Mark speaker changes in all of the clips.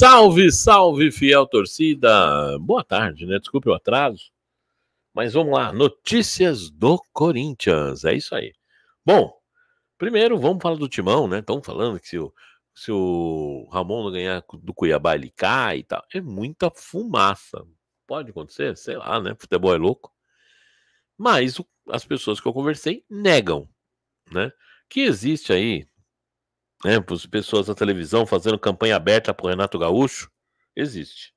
Speaker 1: Salve, salve, fiel torcida! Boa tarde, né? Desculpe o atraso, mas vamos lá. Notícias do Corinthians, é isso aí. Bom, primeiro vamos falar do timão, né? Estão falando que se o, se o Ramon não ganhar do Cuiabá, ele cai e tal. É muita fumaça. Pode acontecer, sei lá, né? Futebol é louco. Mas o, as pessoas que eu conversei negam, né? Que existe aí né, as pessoas na televisão fazendo campanha aberta para o Renato Gaúcho, existe.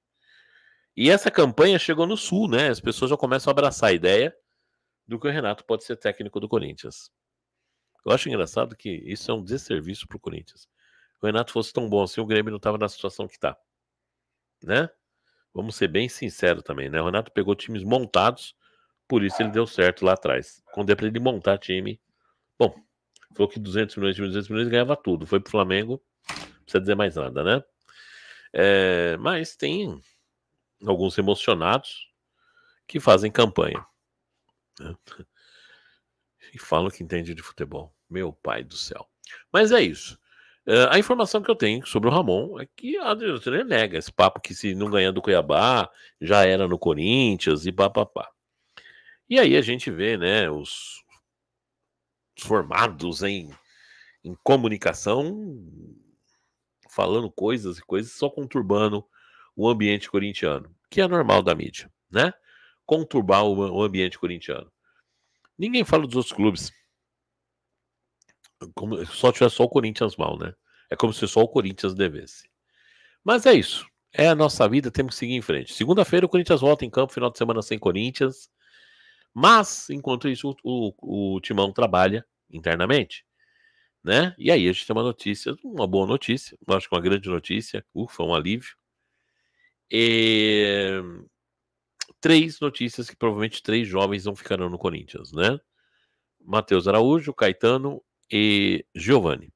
Speaker 1: E essa campanha chegou no Sul, né? As pessoas já começam a abraçar a ideia do que o Renato pode ser técnico do Corinthians. Eu acho engraçado que isso é um desserviço para o Corinthians. O Renato fosse tão bom assim, o Grêmio não estava na situação que está, né? Vamos ser bem sinceros também, né? O Renato pegou times montados, por isso ele deu certo lá atrás. Quando é para ele montar time, bom, Falou que 200 milhões, 200 milhões ganhava tudo. Foi pro Flamengo, não precisa dizer mais nada, né? É, mas tem alguns emocionados que fazem campanha. Né? E falam que entende de futebol. Meu pai do céu. Mas é isso. É, a informação que eu tenho sobre o Ramon é que a diretoria nega esse papo que se não ganhar do Cuiabá, já era no Corinthians e papapá. E aí a gente vê, né, os, formados em, em comunicação, falando coisas e coisas, só conturbando o ambiente corintiano, que é normal da mídia, né? Conturbar o ambiente corintiano. Ninguém fala dos outros clubes. Como, só tiver só o Corinthians mal, né? É como se só o Corinthians devesse. Mas é isso. É a nossa vida, temos que seguir em frente. Segunda-feira o Corinthians volta em campo, final de semana sem Corinthians. Mas, enquanto isso, o, o, o Timão trabalha internamente, né? E aí a gente tem uma notícia, uma boa notícia, acho que uma grande notícia, ufa, um alívio. E... Três notícias que provavelmente três jovens não ficarão no Corinthians, né? Matheus Araújo, Caetano e Giovanni.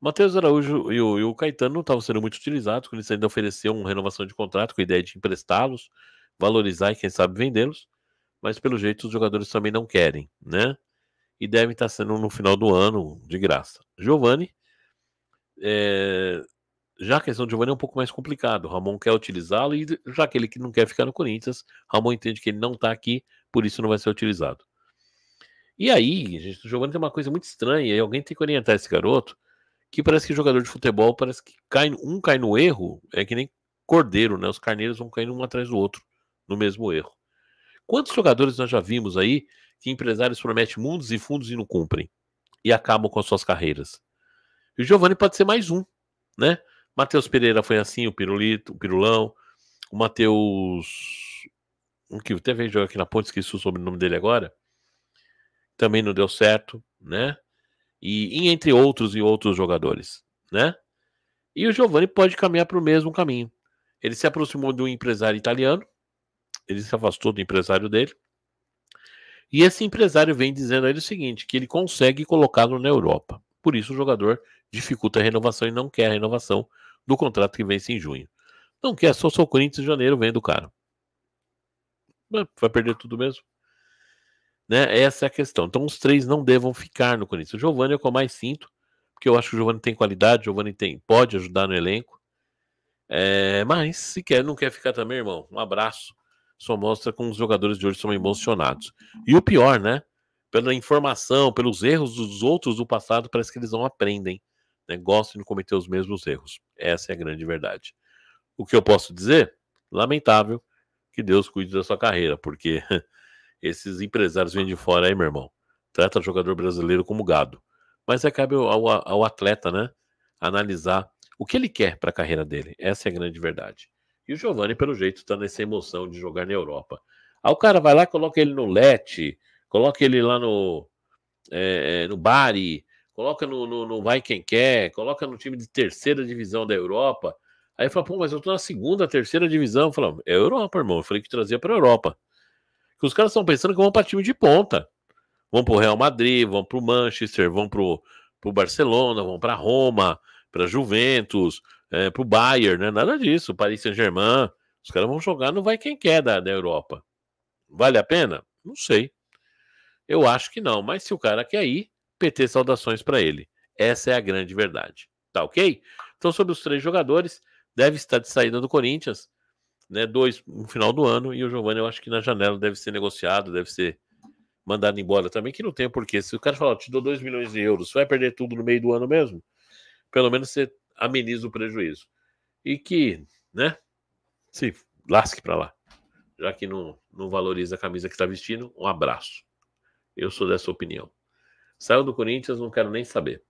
Speaker 1: Matheus Araújo e o, e o Caetano não estavam sendo muito utilizados, o Corinthians ainda ofereceu uma renovação de contrato com a ideia de emprestá-los, valorizar e quem sabe vendê-los, mas pelo jeito os jogadores também não querem, né? e deve estar tá sendo no final do ano de graça. Giovanni, é... já a questão do Giovanni é um pouco mais complicado. O Ramon quer utilizá-lo e já aquele que não quer ficar no Corinthians, Ramon entende que ele não está aqui, por isso não vai ser utilizado. E aí, gente, o Giovanni tem uma coisa muito estranha e alguém tem que orientar esse garoto que parece que jogador de futebol parece que cai, um cai no erro, é que nem cordeiro, né? Os carneiros vão caindo um atrás do outro no mesmo erro. Quantos jogadores nós já vimos aí que empresários prometem mundos e fundos e não cumprem e acabam com as suas carreiras. E o Giovanni pode ser mais um, né? Matheus Pereira foi assim, o Pirulito, o Pirulão, o Matheus. Um que até veio aqui na ponte, esqueci o sobrenome dele agora. Também não deu certo, né? E, e entre outros e outros jogadores, né? E o Giovanni pode caminhar para o mesmo caminho. Ele se aproximou de um empresário italiano, ele se afastou do empresário dele, e esse empresário vem dizendo a ele o seguinte: que ele consegue colocá-lo na Europa. Por isso, o jogador dificulta a renovação e não quer a renovação do contrato que vence em junho. Não quer, só sou Corinthians em janeiro, vendo o cara. Vai perder tudo mesmo? Né? Essa é a questão. Então, os três não devam ficar no Corinthians. O Giovanni é o que eu mais sinto, porque eu acho que o Giovanni tem qualidade, o Giovanni tem, pode ajudar no elenco. É, mas, se quer, não quer ficar também, irmão, um abraço só mostra como os jogadores de hoje são emocionados. E o pior, né? Pela informação, pelos erros dos outros do passado, parece que eles não aprendem. Né? Gostam de não cometer os mesmos erros. Essa é a grande verdade. O que eu posso dizer? Lamentável que Deus cuide da sua carreira, porque esses empresários vêm de fora aí, meu irmão. Trata o jogador brasileiro como gado. Mas é cabe ao, ao atleta, né? Analisar o que ele quer para a carreira dele. Essa é a grande verdade. E o Giovani, pelo jeito, está nessa emoção de jogar na Europa. Aí o cara vai lá, coloca ele no Lete, coloca ele lá no, é, é, no Bari, coloca no, no, no, Vai Quem Quer, coloca no time de terceira divisão da Europa. Aí fala, pô, mas eu tô na segunda, terceira divisão. falo, é Europa, irmão. Eu falei que trazia pra Europa. Que os caras estão pensando que vão pra time de ponta. Vão pro Real Madrid, vão pro Manchester, vão pro, pro Barcelona, vão pra Roma, pra Juventus, é, o Bayern, né? Nada disso. Paris Saint-Germain. Os caras vão jogar, não vai quem quer da, da Europa. Vale a pena? Não sei. Eu acho que não, mas se o cara quer ir, PT saudações para ele. Essa é a grande verdade. Tá ok? Então, sobre os três jogadores, deve estar de saída do Corinthians, né? Dois no final do ano, e o Giovanni, eu acho que na janela deve ser negociado, deve ser mandado embora também, que não tem porquê. Se o cara falar, te dou 2 milhões de euros, você vai perder tudo no meio do ano mesmo? Pelo menos você ameniza o prejuízo. E que, né, se lasque para lá. Já que não, não valoriza a camisa que está vestindo, um abraço. Eu sou dessa opinião. Saiu do Corinthians, não quero nem saber.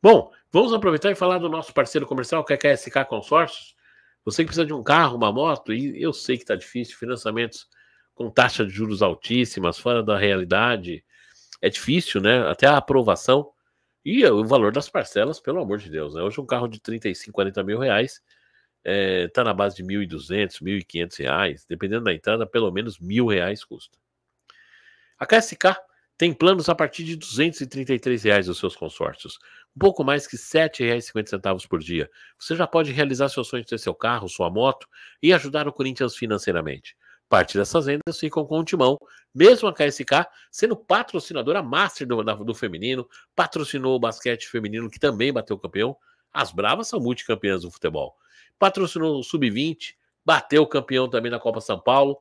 Speaker 1: Bom, vamos aproveitar e falar do nosso parceiro comercial, que é KSK Consórcios. Você que precisa de um carro, uma moto, e eu sei que está difícil, financiamentos com taxa de juros altíssimas, fora da realidade, é difícil, né? Até a aprovação. E o valor das parcelas, pelo amor de Deus, né? Hoje um carro de 35, 40 mil reais é, tá na base de 1.200, 1.500 reais, dependendo da entrada, pelo menos mil reais custa. A KSK tem planos a partir de 233 reais os seus consórcios, um pouco mais que R$ 7,50 por dia. Você já pode realizar seus sonhos de ter seu carro, sua moto e ajudar o Corinthians financeiramente. Parte dessas vendas ficam com o Timão, mesmo a KSK sendo patrocinadora master do, do feminino, patrocinou o basquete feminino, que também bateu campeão. As Bravas são multicampeãs do futebol. Patrocinou o Sub-20, bateu campeão também na Copa São Paulo,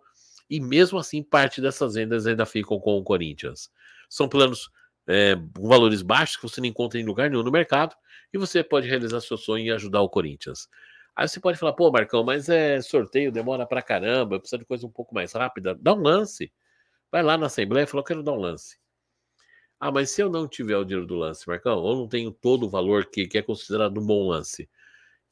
Speaker 1: e mesmo assim parte dessas vendas ainda ficam com o Corinthians. São planos é, com valores baixos que você não encontra em lugar nenhum no mercado, e você pode realizar seu sonho e ajudar o Corinthians. Aí você pode falar, pô, Marcão, mas é sorteio, demora pra caramba, precisa de coisa um pouco mais rápida. Dá um lance. Vai lá na Assembleia e fala, eu quero dar um lance. Ah, mas se eu não tiver o dinheiro do lance, Marcão, ou não tenho todo o valor que, que é considerado um bom lance,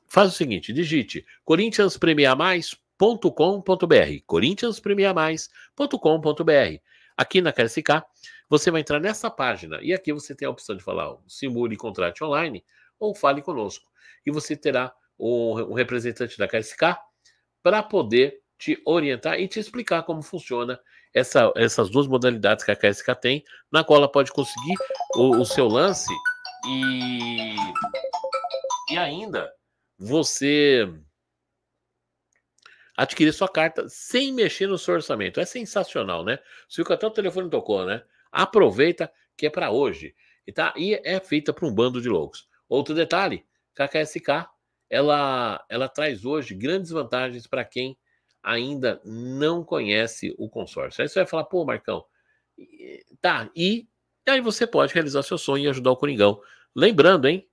Speaker 1: faz o seguinte, digite corinthianspremiamais.com.br corinthianspremiamais.com.br Aqui na KSK, você vai entrar nessa página e aqui você tem a opção de falar simule contrato online ou fale conosco. E você terá um, representante da KSK para poder te orientar e te explicar como funciona essa, essas duas modalidades que a KSK tem, na qual ela pode conseguir o, o seu lance e, e ainda você adquirir sua carta sem mexer no seu orçamento. É sensacional, né? Se o até o telefone tocou, né? Aproveita que é para hoje. E, tá, e é feita para um bando de loucos. Outro detalhe, KKSK ela, ela traz hoje grandes vantagens para quem ainda não conhece o consórcio. Aí você vai falar, pô, Marcão, tá, e, e aí você pode realizar seu sonho e ajudar o Coringão. Lembrando, hein,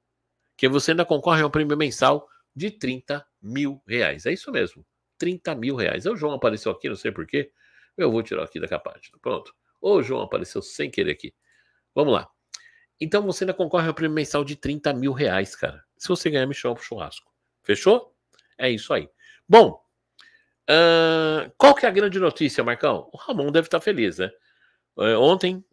Speaker 1: que você ainda concorre a um prêmio mensal de 30 mil reais. É isso mesmo, 30 mil reais. O João apareceu aqui, não sei porquê. Eu vou tirar aqui da capa Pronto. O João apareceu sem querer aqui. Vamos lá. Então você ainda concorre a um prêmio mensal de 30 mil reais, cara se você ganhar, me chama pro churrasco. Fechou? É isso aí. Bom, uh, qual que é a grande notícia, Marcão? O Ramon deve estar tá feliz, né? Uh, ontem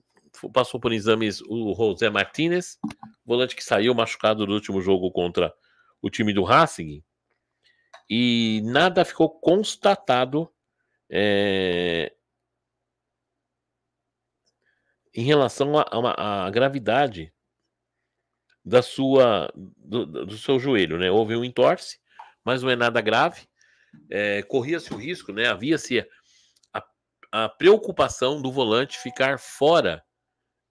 Speaker 1: passou por exames o José Martinez, volante que saiu machucado no último jogo contra o time do Racing. E nada ficou constatado é, em relação à gravidade da sua do, do seu joelho, né? Houve um entorse, mas não é nada grave. É, corria-se o risco, né? Havia-se a, a, preocupação do volante ficar fora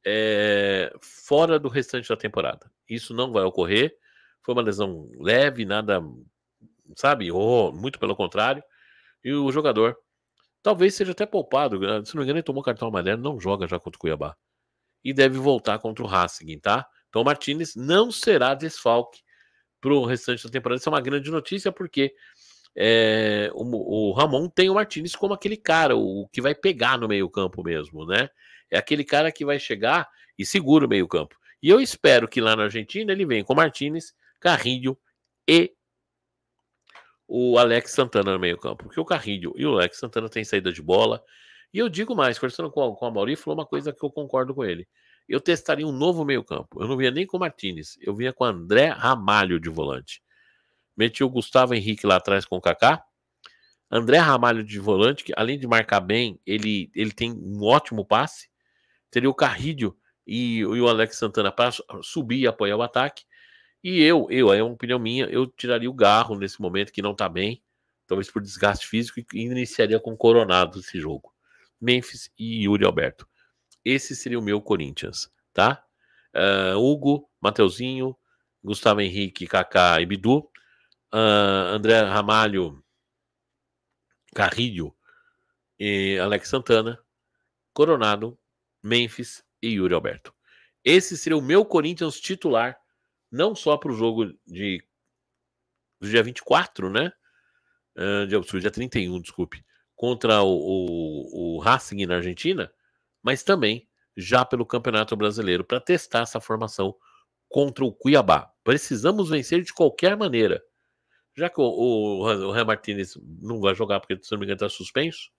Speaker 1: é, fora do restante da temporada. Isso não vai ocorrer. Foi uma lesão leve, nada, sabe? Oh, muito pelo contrário. E o jogador talvez seja até poupado. Né? Se não me engano, ele tomou cartão amarelo, não joga já contra o Cuiabá. E deve voltar contra o Racing, tá? Então, Martinez não será desfalque para o restante da temporada. Isso é uma grande notícia, porque é, o, o, Ramon tem o Martinez como aquele cara, o, o que vai pegar no meio-campo mesmo, né? É aquele cara que vai chegar e segura o meio-campo. E eu espero que lá na Argentina ele venha com Martinez, Carrilho e o Alex Santana no meio-campo. Porque o Carrilho e o Alex Santana têm saída de bola. E eu digo mais, conversando com, com a Mauri, falou uma coisa que eu concordo com ele eu testaria um novo meio-campo. Eu não vinha nem com o Martinez, eu vinha com André Ramalho de volante. Meti o Gustavo Henrique lá atrás com o Kaká. André Ramalho de volante, que além de marcar bem, ele, ele tem um ótimo passe. Teria o Carrídio e, e o Alex Santana para subir e apoiar o ataque. E eu, eu, é uma opinião minha, eu tiraria o Garro nesse momento que não está bem, talvez por desgaste físico, e iniciaria com Coronado esse jogo. Memphis e Yuri Alberto. Esse seria o meu Corinthians, tá? Uh, Hugo, Mateuzinho, Gustavo Henrique, Kaká e Bidu. Uh, André Ramalho, Carrilho e Alex Santana. Coronado, Memphis e Yuri Alberto. Esse seria o meu Corinthians titular, não só para o jogo de do dia 24, né? Uh, dia, dia 31, desculpe. Contra o, o, o Racing na Argentina, mas também já pelo Campeonato Brasileiro, para testar essa formação contra o Cuiabá. Precisamos vencer de qualquer maneira. Já que o, o, o Martinez não vai jogar porque, se não me engano, está suspenso,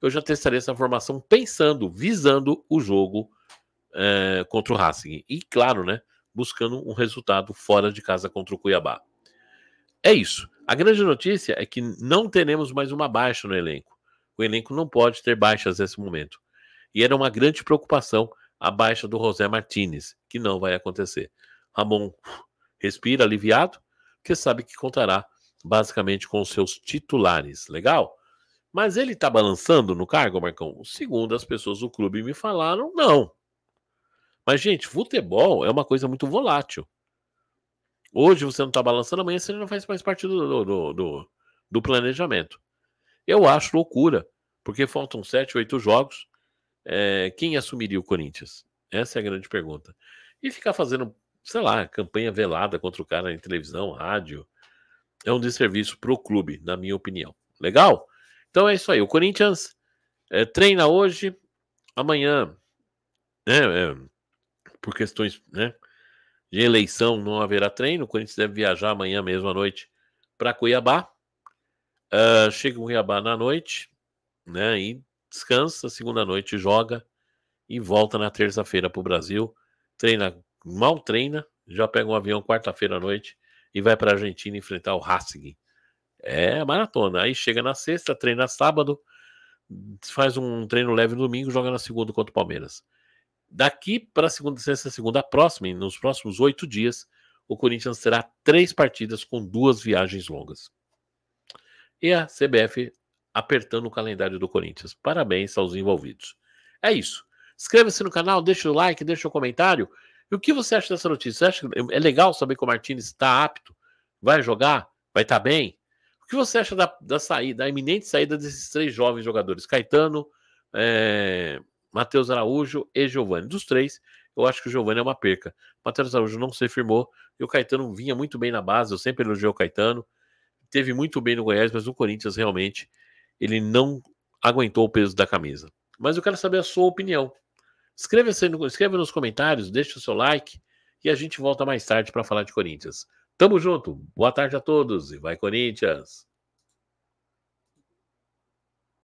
Speaker 1: eu já testarei essa formação pensando, visando o jogo é, contra o Racing. E, claro, né, buscando um resultado fora de casa contra o Cuiabá. É isso. A grande notícia é que não teremos mais uma baixa no elenco. O elenco não pode ter baixas nesse momento. E era uma grande preocupação a baixa do José Martinez, que não vai acontecer. Ramon respira aliviado, porque sabe que contará basicamente com os seus titulares. Legal? Mas ele está balançando no cargo, Marcão? Segundo as pessoas do clube me falaram, não. Mas, gente, futebol é uma coisa muito volátil. Hoje você não está balançando, amanhã você não faz mais parte do, do, do, do planejamento. Eu acho loucura, porque faltam sete, oito jogos é, quem assumiria o Corinthians? Essa é a grande pergunta. E ficar fazendo, sei lá, campanha velada contra o cara em televisão, rádio, é um desserviço para o clube, na minha opinião. Legal? Então é isso aí. O Corinthians é, treina hoje, amanhã, né, é, por questões né, de eleição, não haverá treino. O Corinthians deve viajar amanhã mesmo à noite para Cuiabá. Uh, chega o Cuiabá na noite, né? E descansa segunda noite, joga e volta na terça-feira para o Brasil. Treina, mal treina, já pega um avião quarta-feira à noite e vai para a Argentina enfrentar o Racing. É maratona. Aí chega na sexta, treina sábado, faz um treino leve no domingo, joga na segunda contra o Palmeiras. Daqui para segunda, sexta, segunda próxima, nos próximos oito dias, o Corinthians terá três partidas com duas viagens longas. E a CBF apertando o calendário do Corinthians. Parabéns aos envolvidos. É isso. Inscreva-se no canal, deixa o like, deixa o comentário. E o que você acha dessa notícia? Você acha que é legal saber que o Martins está apto? Vai jogar? Vai estar tá bem? O que você acha da, da saída, da iminente saída desses três jovens jogadores? Caetano, é, Matheus Araújo e Giovani. Dos três, eu acho que o Giovani é uma perca. Matheus Araújo não se firmou e o Caetano vinha muito bem na base, eu sempre elogiei o Caetano. Teve muito bem no Goiás, mas no Corinthians realmente ele não aguentou o peso da camisa. Mas eu quero saber a sua opinião. Escreva, assim escreva nos comentários, deixe o seu like e a gente volta mais tarde para falar de Corinthians. Tamo junto, boa tarde a todos e vai Corinthians!